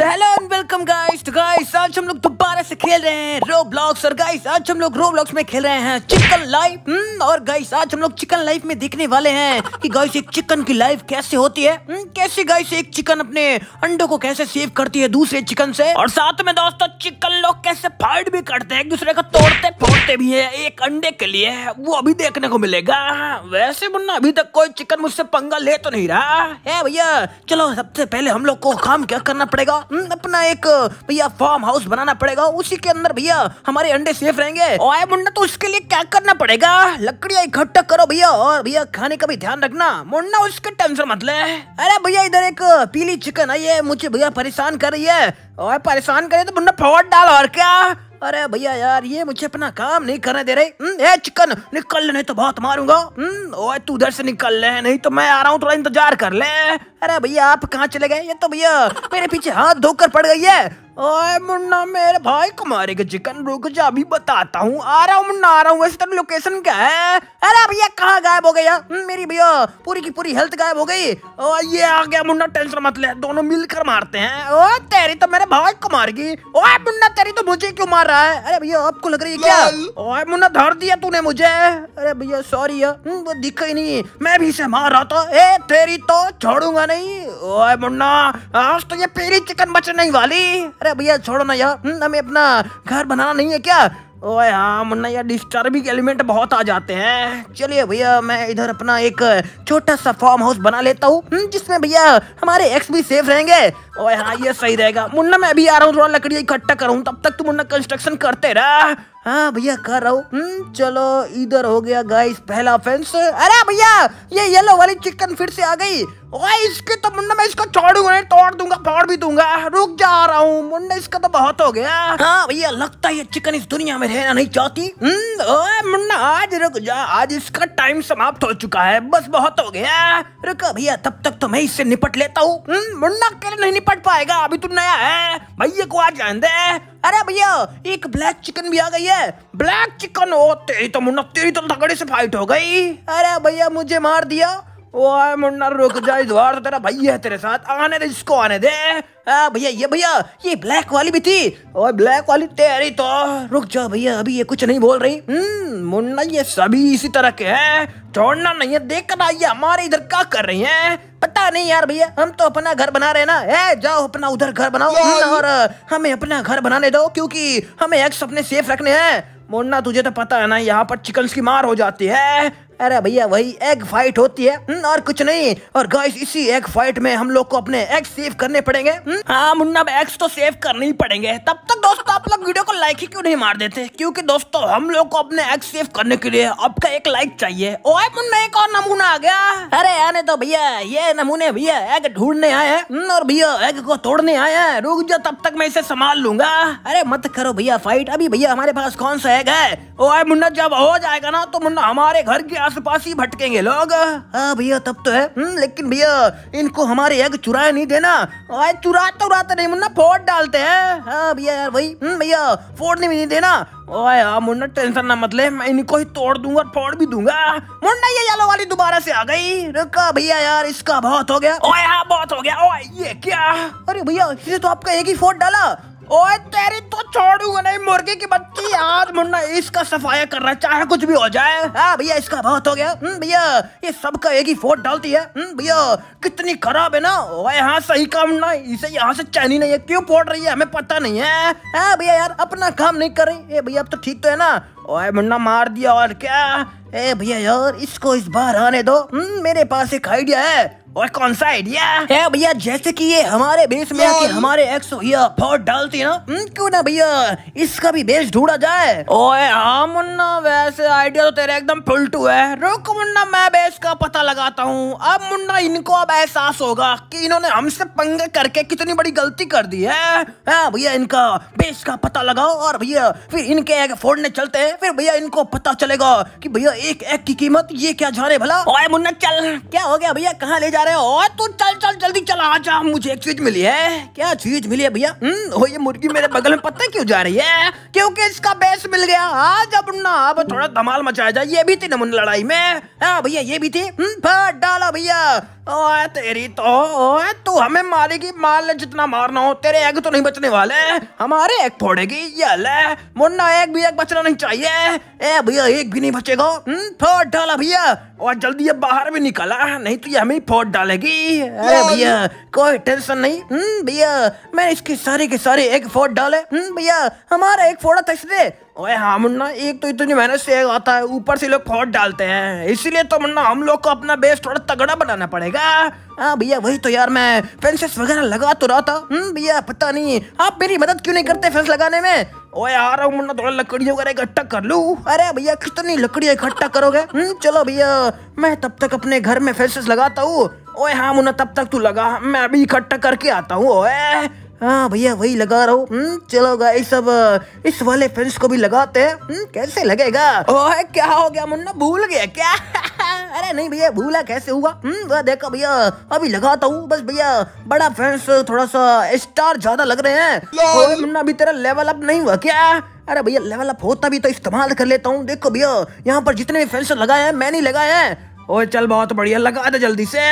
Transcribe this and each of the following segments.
Hello and welcome guys तो guys तो आज हम लोग दोबारा से खेल रहे हैं रोब्लॉक्स और गाइस आज हम लोग रोब्लॉक्स में खेल रहे हैं चिकन लाइफ हम्म, और गाइस आज हम लोग चिकन लाइफ में देखने वाले हैं कि गाइस एक चिकन की लाइफ कैसे होती है हम्म, कैसे गाइस एक चिकन अपने अंडों को कैसे सेव करती है दूसरे चिकन से और साथ में दोस्तों चिकन लोग कैसे फाइट भी करते हैं एक दूसरे को तोड़ते फोड़ते भी है एक अंडे के लिए वो अभी देखने को मिलेगा वैसे मुन्ना अभी तक कोई चिकन मुझसे पंगा ले तो नहीं रहा है भैया चलो सबसे पहले हम लोग को काम क्या करना पड़ेगा का हम्म, अपना एक भैया फार्म हाउस बनाना पड़ेगा उसी के अंदर भैया हमारे अंडे सेफ रहेंगे और मुन्ना तो उसके लिए क्या करना पड़ेगा लकड़िया इकट्ठा करो भैया और भैया खाने का भी ध्यान रखना मुन्ना उसके टेंशन मत ले अरे भैया इधर एक पीली चिकन आई है मुझे भैया परेशान कर रही है और परेशान करे तो मुन्ना फवाद डाल और क्या अरे भैया यार ये मुझे अपना काम नहीं करने दे रहे हम्म, ए चिकन निकल नहीं तो बहुत मारूंगा हम्म, ओए तू उधर से निकल ले नहीं तो मैं आ रहा हूँ थोड़ा इंतजार कर ले अरे भैया आप कहाँ चले गए ये तो भैया मेरे पीछे हाथ धोकर पड़ गई है ओए मुन्ना मेरे भाई कुमारी का चिकन रुक जा अभी बताता हूँ आ रहा हूँ मुन्ना आ रहा हूँ वैसे तेरी लोकेशन क्या है अरे भैया कहाँ गायब हो गया हम्म, मेरी भैया पूरी की पूरी हेल्थ गायब हो गई ओ ये आ गया मुन्ना टेंशन मत ले दोनों मिलकर मारते हैं ओ तेरी तो मेरे भाई कुमार की ओए मुन्ना तेरी तो मुझे क्यों मार रहा है अरे भैया आपको लग रही है क्या ओए मुन्ना धर दिया तूने मुझे अरे भैया सॉरी हम्म, वो दिख ही नहीं मैं भी इसे मार रहा था ए तेरी तो छोड़ूंगा नहीं ओए मुन्ना आज तो ये पेरी चिकन बचने वाली अरे भैया छोड़ो ना यार हम्म, हमें अपना घर बनाना नहीं है क्या ओए हाँ मुन्ना यार डिस्टर्बिंग एलिमेंट बहुत आ जाते हैं चलिए भैया मैं इधर अपना एक छोटा सा फार्म हाउस बना लेता हूँ हम्म, जिसमें भैया हमारे एक्स भी सेफ रहेंगे ओए हाँ ये सही रहेगा मुन्ना मैं अभी आ रहा हूँ थोड़ा लकड़ी इकट्ठा करूँ तब तक तू तो मुन्ना कंस्ट्रक्शन करते रह हाँ भैया कर रहा हूँ हम्म, चलो इधर हो गया गाइस पहला फेंस अरे भैया ये येलो वाली चिकन फिर से आ गई इसके तो मुंडा मैं इसको छोड़ूंगा तोड़ दूंगा फोड़ भी दूंगा रुक जा रहा हूँ मुन्ना इसका तो बहुत हो गया हाँ भैया लगता है ये चिकन इस दुनिया में रहना नहीं चाहती हम्म, मुन्ना आज रुक जा आज इसका टाइम समाप्त हो चुका है बस बहुत हो गया रुक भैया तब तक तो मैं इससे निपट लेता हूँ हम्म, मुन्ना अकेले नहीं निपट पाएगा अभी तू तो नया है भैया को आज जान दे अरे भैया एक ब्लैक चिकन भी आ गई है ब्लैक चिकन ओ तेरी तो मुन्ना तेरी तो तगड़े से फाइट हो गई अरे भैया मुझे मार दिया ओए मुन्ना रुक जा इस बार तो तेरा भाई है तेरे साथ आने दे इसको आने दे भैया ये भैया ये ब्लैक वाली भी थी और ब्लैक वाली तेरी तो रुक जा भैया अभी ये कुछ नहीं बोल रही हम्म, मुन्ना ये सभी इसी तरह के हैं छोड़ना नहीं है देखना ये हमारे इधर क्या कर रही हैं क्या नहीं यार भैया हम तो अपना घर बना रहे ना ए, जाओ अपना उधर घर बनाओ हम्म, और हमें अपना घर बनाने दो क्योंकि हमें एक सपने सेफ रखने हैं मोरना तुझे तो पता है ना यहाँ पर चिकन की मार हो जाती है अरे भैया वही एग फाइट होती है न, हम्म, और कुछ नहीं और गाइस इसी एग फाइट में हम लोग को अपने एग सेव करने पड़ेंगे हम्म। हाँ मुन्ना एग्स तो सेव करने ही पड़ेंगे तब तक दोस्तों आप लोग वीडियो लाइक ही क्यों नहीं मार देते क्योंकि दोस्तों हम लोग को अपने एक्स सेव करने के लिए आपका एक लाइक चाहिए ओए मुन्ना एक और नमूना आ गया अरे आने तो भैया ये नमूने भैया एग ढूंढने आए हैं हम्म, और भैया एग को तोड़ने आए हैं रुक जा तब तक मैं इसे संभाल लूंगा अरे मत करो भैया फाइट अभी भैया हमारे पास कौन सा एग है ओए मुन्ना जब हो जाएगा ना तो मुन्ना हमारे घर के आस ही भटकेंगे लोग हाँ भैया तब तो है हम्म, लेकिन भैया इनको हमारे एग चुराया नहीं देना चुरा तो उड़ाते नहीं मुन्ना फोट डालते हैं हाँ भैया यार वही हम्म, भैया फोड़ने भी नहीं देना ओए मुन्ना टेंशन ना मत ले मैं इनको ही तोड़ दूंगा फोड़ भी दूंगा मुन्ना ये येलो वाली दोबारा से आ गई रुका भैया यार इसका बहुत हो गया ओए हाँ बहुत हो गया ओए ये क्या अरे भैया इसे तो आपका एक ही फोड़ डाला ओए तेरी तो छोड़ूंगा नहीं मुर्गी की बच्ची आज मुन्ना इसका सफाया कर रहा है चाहे कुछ भी हो जाए हाँ भैया इसका बहुत हो गया हम्म, भैया ये सबका एक ही फोट डालती है हम्म, भैया कितनी खराब है ना ओए हाँ सही काम ना इसे यहाँ से चैनी नहीं है क्यों फोड़ रही है हमें पता नहीं है हाँ, भैया यार अपना काम नहीं कर रही भैया अब तो ठीक तो है ना ओए मुन्ना मार दिया और क्या ए भैया यार इसको इस बार आने दो हम्म, मेरे पास एक आइडिया है और कौन सा आइडिया है भैया जैसे कि ये हमारे बेस में आके हमारे एक्स भैया फोट डालती ना हम्म, क्यों ना भैया इसका भी बेस ढूंढा जाए ओए हाँ मुन्ना वैसे आइडिया तो तेरा एकदम फुलटू है रुक मुन्ना मैं बेस का पता लगाता हूँ अब मुन्ना इनको अब एहसास होगा कि इन्होंने हमसे पंगे करके कितनी बड़ी गलती कर दी है हाँ भैया इनका बेस का पता लगाओ और भैया फिर इनके फोड़ने चलते है है फिर भैया इनको पता चलेगा कि भैया एक एग की कीमत ये क्या जा रहे भला ओए मुन्ना चल क्या हो गया भैया कहाँ ले जा रहे हो तू चल चल जल्दी चल आ जा मुझे एक चीज मिली है क्या चीज मिली है भैया हम्म, ये मुर्गी मेरे बगल में पता क्यों जा रही है क्योंकि इसका बेस मिल गया आज अब ना अब थोड़ा धमाल मचाया जाए ये भी थी ना मुन्ना लड़ाई में हाँ भैया ये भी थी हम्म, डाला भैया ओए तेरी तो ओए तू हमें मारेगी मार ले जितना मारना हो तेरे एग तो नहीं बचने वाले हमारे एग फोड़ेगी ये ले मुन्ना एक भी एक बचना नहीं चाहिए ए भैया एक भी नहीं बचेगा हम्म, फोड़ डाला भैया और जल्दी अब बाहर भी निकला नहीं तो ये हमें फोट डालेगी अरे भैया कोई टेंशन नहीं हम्म, भैया मैं इसके सारे के सारे एक फोट डाले हम्म, भैया हमारा एक फोड़ा था इसने ओए हाँ मुन्ना एक तो इतनी मेहनत से एक आता है ऊपर से लोग फोट डालते हैं इसीलिए तो मुन्ना हम लोग को अपना बेस थोड़ा तगड़ा बनाना पड़ेगा हाँ भैया वही तो यार मैं फेंसेस वगैरह लगा तो रहा था हम्म, भैया पता नहीं आप मेरी मदद क्यों नहीं करते फेंस लगाने में ओए आ रहा हूँ मुन्ना थोड़ा लकड़ियों वगैरह इकट्ठा कर लू अरे भैया कितनी लकड़ियाँ इकट्ठा करोगे हम्म, चलो भैया मैं तब तक अपने घर में फेसेस लगाता हूँ ओए हाँ मुन्ना तब तक तू लगा मैं अभी इकट्ठा करके आता हूँ ओए हाँ भैया वही लगा रहा हूँ हम्म, चलो गाइस अब इस वाले फ्रेंड्स को भी लगाते हैं हम्म, कैसे लगेगा ओए क्या हो गया मुन्ना भूल गया क्या अरे नहीं भैया भूला कैसे हुआ हम्म देखो भैया अभी लगाता हूँ बस भैया बड़ा फ्रेंड्स थोड़ा सा स्टार ज्यादा लग रहे हैं मुन्ना अभी तेरा लेवल अप नहीं हुआ क्या अरे भैया लेवल अप होता भी तो इस्तेमाल कर लेता हूँ देखो भैया यहाँ पर जितने भी फेंस लगाए हैं मैंने लगाए हैं ओए चल बहुत बढ़िया लगा दे जल्दी से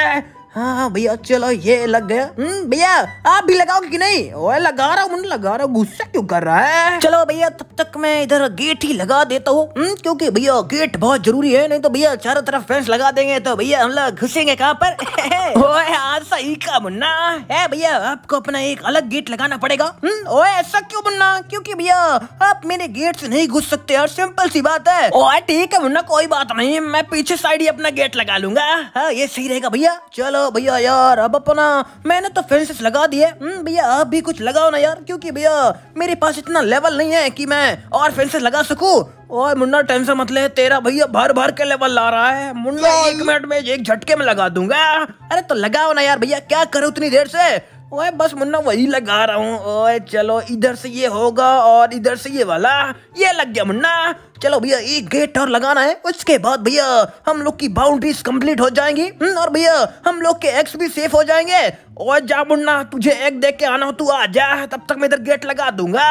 हाँ हाँ भैया चलो ये लग गया हम्म, भैया आप भी लगाओगे कि नहीं ओए लगा रहा हूँ लगा रहा हूँ गुस्सा क्यों कर रहा है चलो भैया तब तक मैं इधर गेट ही लगा देता हूँ हम्म, क्योंकि भैया गेट बहुत जरूरी है नहीं तो भैया चारों तरफ फेंस लगा देंगे तो भैया हम लोग घुसेंगे कहाँ पर ओए सही का मुन्ना है भैया आपको अपना एक अलग गेट लगाना पड़ेगा हम्म, ओए ऐसा क्यों मुन्ना क्योंकि भैया आप मेरे गेट से नहीं घुस सकते यार सिंपल सी बात है ओए ठीक है मुन्ना कोई बात नहीं मैं पीछे साइड ही अपना गेट लगा लूंगा हाँ, ये सही रहेगा भैया चलो बोला भैया यार अब अपना मैंने तो फेंसेस लगा दिए हम्म, भैया आप भी कुछ लगाओ ना यार क्योंकि भैया मेरे पास इतना लेवल नहीं है कि मैं और फेंसेस लगा सकूं ओए मुन्ना टेंशन मत ले तेरा भैया भर भर के लेवल ला रहा है मुन्ना एक मिनट में एक झटके में लगा दूंगा अरे तो लगाओ ना यार भैया क्या करो उतनी देर से ओए बस मुन्ना वही लगा रहा हूँ ओए चलो इधर से ये होगा और इधर से ये वाला ये लग गया मुन्ना चलो भैया एक गेट और लगाना है उसके बाद भैया हम लोग की बाउंड्रीज कंप्लीट हो जाएंगी हम्म, और भैया हम लोग के एक्स भी सेफ हो जाएंगे और जा मुन्ना तुझे एक देख के आना हो तू आ जा तब तक मैं इधर गेट लगा दूंगा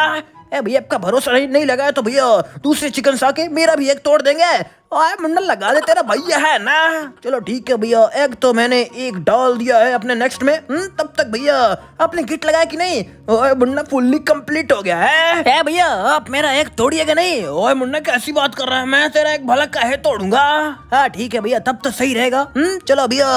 भैया आपका भरोसा नहीं, नहीं लगा तो भैया दूसरे चिकन सा के मेरा भी एक तोड़ देंगे आए मंडल लगा दे तेरा भैया है ना चलो ठीक है भैया एक तो मैंने एक डाल दिया है अपने नेक्स्ट में न, हम्म, तब तक भैया आपने किट लगाया कि नहीं ओए मुन्ना फुल्ली कंप्लीट हो गया है ए भैया आप मेरा एक तोड़िएगा नहीं ओए मुन्ना कैसी बात कर रहा है मैं तेरा एक भला कहे है तोड़ूंगा हाँ ठीक है भैया तब तो सही रहेगा हम्म, चलो भैया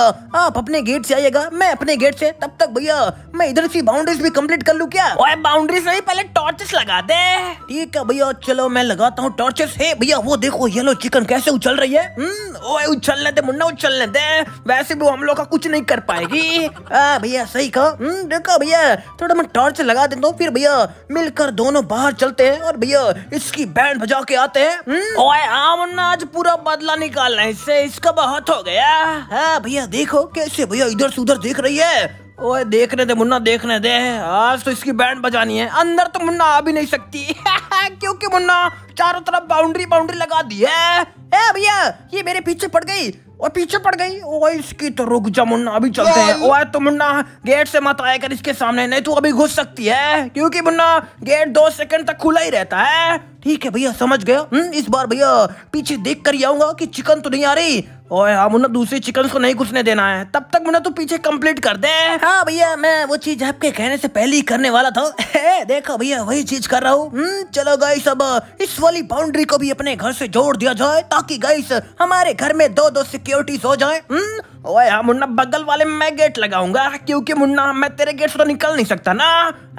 आप अपने गेट से आइएगा मैं अपने गेट से तब तक भैया मैं इधर से बाउंड्रीज भी कम्प्लीट कर लू क्या बाउंड्रीज नहीं पहले टॉर्चेस लगा दे ठीक है भैया चलो मैं लगाता हूँ टॉर्चेस है भैया वो देखो येलो चिकन कैसे ऐसे उछल रही है हम्म, ओए उछलने दे मुन्ना उछलने दे वैसे भी हम लोग का कुछ नहीं कर पाएगी भैया सही कहा हम्म, देखो भैया थोड़ा मैं टॉर्च लगा देता हूँ फिर भैया मिलकर दोनों बाहर चलते हैं और भैया इसकी बैंड बजा के आते हैं हम्म। ओए हाँ मुन्ना आज पूरा बदला निकालना है इससे इसका बहुत तो हो गया हाँ भैया देखो कैसे भैया इधर से उधर देख रही है ओए देखने दे मुन्ना देखने दे आज तो इसकी बैंड बजानी है अंदर तो मुन्ना आ भी नहीं सकती क्योंकि मुन्ना चारों तरफ बाउंड्री बाउंड्री लगा दी है ए भैया ये मेरे पीछे पड़ गई और पीछे पड़ गई ओए इसकी तो रुक जा मुन्ना अभी चलते हैं ओए तो मुन्ना गेट से मत आया कर इसके सामने नहीं तू अभी घुस सकती है क्योंकि मुन्ना गेट दो सेकंड तक खुला ही रहता है ठीक है भैया समझ गया हम्म, इस बार भैया पीछे देख कर ही आऊंगा कि चिकन तो नहीं आ रही ओए हाँ मुन्ना दूसरी चिकन को नहीं घुसने देना है तब तक मुन्ना तू तो पीछे कंप्लीट कर दे हाँ भैया मैं वो चीज आपके कहने से पहले ही करने वाला था देखो भैया वही चीज कर रहा हूँ हम्म, चलो गाइस अब इस वाली बाउंड्री को भी अपने घर से जोड़ दिया जाए ताकि गाइस हमारे घर में दो दो सिक्योरिटीज हो जाए हम्म, ओए हाँ मुन्ना बगल वाले मैं गेट लगाऊंगा क्योंकि मुन्ना मैं तेरे गेट से तो निकल नहीं सकता ना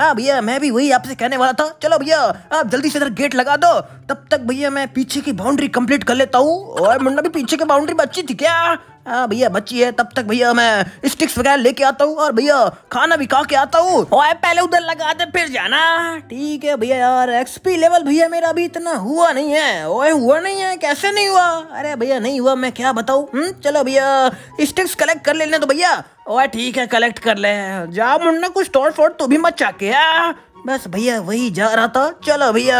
हाँ भैया मैं भी वही आपसे कहने वाला था चलो भैया आप जल्दी से इधर गेट लगा दो तब तक भैया मैं पीछे की बाउंड्री कंप्लीट कर लेता हूँ और मुन्ना भी पीछे की बाउंड्री बची थी क्या हाँ भैया बच्ची है तब तक भैया मैं स्टिक्स वगैरह लेके आता हूँ और भैया खाना भी खा के आता हूँ पहले उधर लगा दे फिर जाना ठीक है भैया यार एक्सपी लेवल भैया मेरा अभी इतना हुआ नहीं है ओए हुआ नहीं है कैसे नहीं हुआ अरे भैया नहीं हुआ मैं क्या बताऊ हम्म, चलो भैया स्टिक्स कलेक्ट कर लेने तो भैया ओए ठीक है कलेक्ट कर ले जा मुन्ना कुछ तोड़ फोड़ तो भी मत चाके बस भैया वही जा रहा था चलो भैया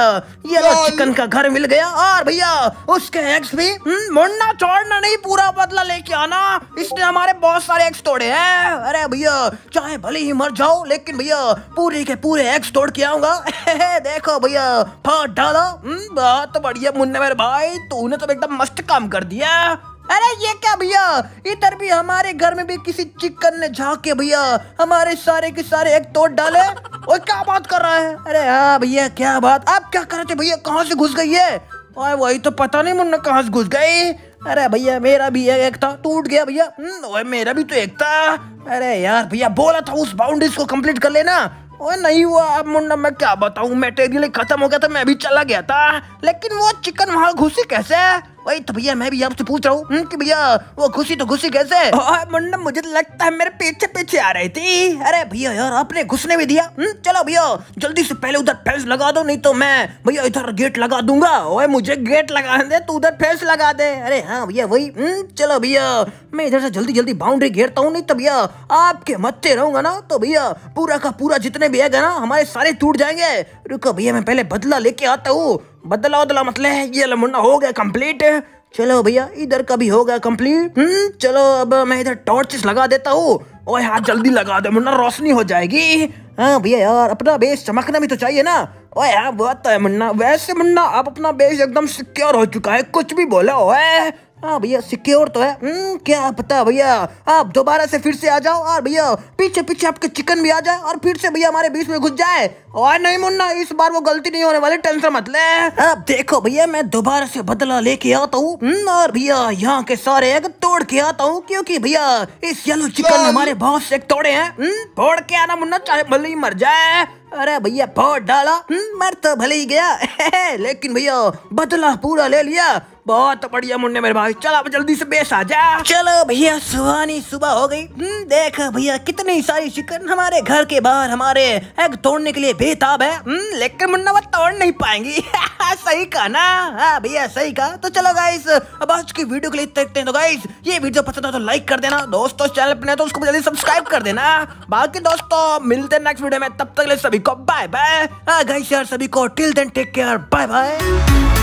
ये चिकन का घर मिल गया और भैया उसके एक्स भी हम्म, मुड़ना छोड़ना नहीं पूरा बदला लेके आना इसने हमारे बहुत सारे एक्स तोड़े हैं अरे भैया चाहे भले ही मर जाओ लेकिन भैया पूरे के पूरे एक्स तोड़ के आऊंगा देखो भैया फाट डाला हम्म, बहुत तो बढ़िया मुन्ना मेरे भाई तूने तो एकदम मस्त काम कर दिया अरे ये क्या भैया इधर भी हमारे घर में भी किसी चिकन ने झाके भैया हमारे सारे के सारे एक तोड़ डाले और क्या बात कर रहा है अरे हाँ भैया क्या बात आप क्या कर रहे थे भैया कहाँ से घुस गई है ओए वही तो पता नहीं मुन्ना कहाँ से घुस गई अरे भैया मेरा भी एक था टूट गया भैया हम्म, ओए मेरा भी तो एक था अरे यार भैया बोला था उस बाउंड्रीज को कम्प्लीट कर लेना ओए नहीं हुआ अब मुन्ना मैं क्या बताऊँ मेटेरियल तो खत्म हो गया था मैं भी चला गया था लेकिन वो चिकन वहाँ घुसी कैसे वही तो भैया मैं भी आपसे पूछ रहा हूँ हम्म, कि भैया वो घुसी तो घुसी कैसे मुंडा मुझे तो लगता है मेरे पीछे पीछे आ रही थी अरे भैया यार आपने घुसने भी दिया हुँ? हम्म, चलो भैया जल्दी से पहले उधर फेंस लगा दो नहीं तो मैं भैया इधर गेट लगा दूंगा ओए मुझे गेट लगा दे तू उधर फैंस लगा दे अरे हाँ भैया वही हम्म, चलो भैया मैं इधर से जल्दी जल्दी बाउंड्री घेरता हूँ नहीं तो भैया आपके मत्ते रहूंगा ना तो भैया पूरा का पूरा जितने भी है ना हमारे सारे टूट जाएंगे रुको भैया मैं पहले बदला लेके आता हूँ बदला उदला मतलब ये लमुना हो गया कम्प्लीट चलो भैया इधर का भी हो गया कम्प्लीट हम्म, चलो अब मैं इधर टॉर्चेस लगा देता हूँ ओए हाथ जल्दी लगा दे मुन्ना रोशनी हो जाएगी हाँ भैया यार अपना बेस चमकना भी तो चाहिए ना ओए हाँ बहुत है मुन्ना वैसे मुन्ना आप अपना बेस एकदम सिक्योर हो चुका है कुछ भी बोला ओए हाँ भैया सिक्योर तो है हम्म क्या पता भैया आप दोबारा से फिर से आ जाओ और भैया पीछे पीछे आपके चिकन भी आ जाए और फिर से भैया हमारे बीच में घुस जाए और नहीं मुन्ना इस बार वो गलती नहीं होने वाली टेंशन मत ले अब देखो भैया मैं दोबारा से बदला लेके आता हूँ हम्म, और भैया यहाँ के सारे एग तोड़ के आता हूँ क्योंकि भैया इस येलो चिकन हमारे बहुत से तोड़े हैं तोड़ हम्म, के आना मुन्ना चाहे भले ही मर जाए अरे भैया फोड़ डाला हम्म, मर तो भले ही गया लेकिन भैया बदला पूरा ले लिया बहुत बढ़िया मुन्ने मेरे भाई चलो अब जल्दी से बेस आ जा चलो भैया सुहानी सुबह हो गई हम्म, देख भैया कितनी सारी चिकन हमारे घर के बाहर हमारे एग तोड़ने के लिए बेताब है हम्म, लेकिन मुन्ना वो तोड़ नहीं पाएंगी सही कहा ना हाँ भैया सही कहा तो चलो गाइस अब आज की वीडियो के लिए देखते हैं तो गाइस ये वीडियो पसंद हो तो लाइक कर देना दोस्तों चैनल पर तो उसको जल्दी सब्सक्राइब कर देना बाकी दोस्तों मिलते हैं नेक्स्ट वीडियो में तब तक ले सभी को बाय बाय गाइस यार सभी को till then take care bye bye